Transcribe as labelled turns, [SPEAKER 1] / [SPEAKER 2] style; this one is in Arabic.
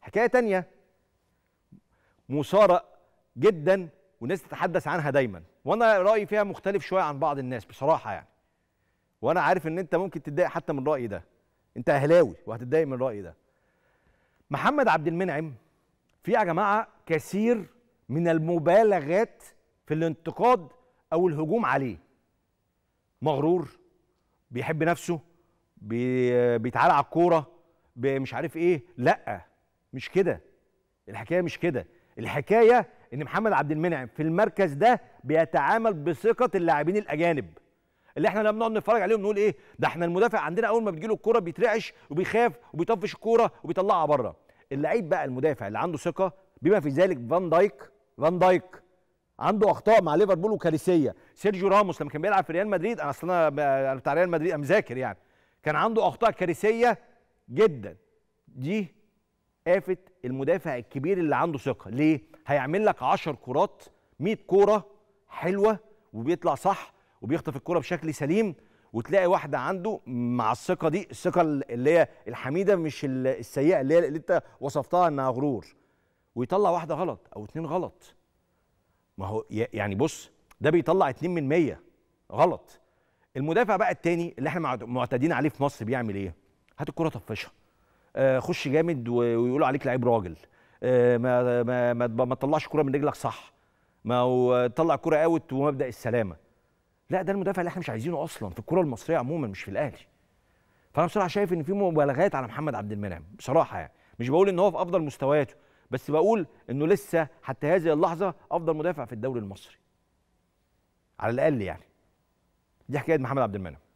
[SPEAKER 1] حكايه تانية مثاره جدا والناس تتحدث عنها دايما وانا رايي فيها مختلف شويه عن بعض الناس بصراحه يعني وانا عارف ان انت ممكن تتضايق حتى من رايي ده انت اهلاوي وهتتضايق من رايي ده محمد عبد المنعم في يا جماعه كثير من المبالغات في الانتقاد او الهجوم عليه مغرور بيحب نفسه بيتعالى على الكوره مش عارف ايه لا مش كده الحكايه مش كده الحكايه ان محمد عبد المنعم في المركز ده بيتعامل بثقه اللاعبين الاجانب اللي احنا لما بنقعد نتفرج عليهم نقول ايه ده احنا المدافع عندنا اول ما بتجيله الكوره بيترعش وبيخاف وبيطفش الكوره وبيطلعها بره اللعيب بقى المدافع اللي عنده ثقه بما في ذلك فان دايك فان دايك عنده اخطاء مع ليفربول وكارثيه سيرجيو راموس لما كان بيلعب في ريال مدريد انا اصل انا بتاع ريال مدريد مذاكر يعني كان عنده اخطاء كارثيه جدا دي قافه المدافع الكبير اللي عنده ثقه ليه هيعمل لك 10 كرات 100 كوره حلوه وبيطلع صح وبيخطف الكوره بشكل سليم وتلاقي واحده عنده مع الثقه دي الثقه اللي هي الحميده مش السيئه اللي هي اللي انت وصفتها انها غرور ويطلع واحده غلط او اتنين غلط ما هو يعني بص ده بيطلع اتنين من مية غلط المدافع بقى التاني اللي احنا معتادين عليه في مصر بيعمل ايه هات الكره طفشها آه، خش جامد ويقولوا عليك لعيب راجل آه، ما ما ما, ما تطلعش كره من رجلك صح ما هو تطلع كره اوت ومبدا السلامه لا ده المدافع اللي احنا مش عايزينه اصلا في الكره المصريه عموما مش في الاهلي فانا بصراحه شايف ان في مبالغات على محمد عبد المنعم بصراحه يعني مش بقول ان هو في افضل مستوياته بس بقول انه لسه حتى هذه اللحظه افضل مدافع في الدوري المصري على الاقل يعني دي حكايه محمد عبد المنعم